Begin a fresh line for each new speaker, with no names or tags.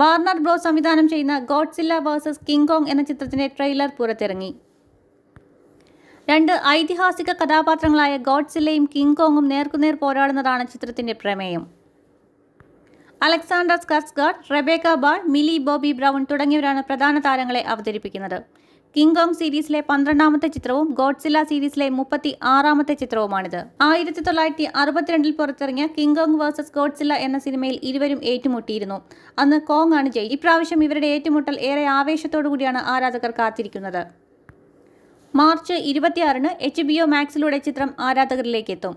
Warner bro സംവിധാനം ചെയ്യുന്ന Godzilla versus king Kong എന്ന ചിത്രത്തിന്റെ ട്രെയിലർ പുറത്തിറങ്ങി രണ്ട് ഐതിഹാസിക കഥാപാത്രങ്ങളായ ഗോഡ്സില്ലയും കിങ് കോങ്ങും നേർക്കുനേർ പോരാടുന്നതാണ് ചിത്രത്തിന്റെ പ്രമേയം Alexander Skarsgard Rebecca Hall Millie Bobby Brown തുടങ്ങിയവരാണ് പ്രധാന താരങ്ങളെ അവതരിപ്പിക്കുന്നത് കിങ് കോങ് സീരീസിലെ പന്ത്രണ്ടാമത്തെ ചിത്രവും ഗോഡ്സില സീരീസിലെ മുപ്പത്തി ആറാമത്തെ ചിത്രവുമാണിത് ആയിരത്തി തൊള്ളായിരത്തി അറുപത്തിരണ്ടിൽ പുറത്തിറങ്ങിയ കിങ് കോങ് വേഴ്സസ് ഗോഡ്സില എന്ന സിനിമയിൽ ഇരുവരും ഏറ്റുമുട്ടിയിരുന്നു അന്ന് കോങ് ആണ് ജയി ഇപ്രാവശ്യം ഇവരുടെ ഏറ്റുമുട്ടൽ ഏറെ ആവേശത്തോടു കൂടിയാണ് ആരാധകർ കാത്തിരിക്കുന്നത് മാർച്ച് ഇരുപത്തിയാറിന് എച്ച് ബി ഒ മാക്സിലൂടെ ചിത്രം ആരാധകരിലേക്ക് എത്തും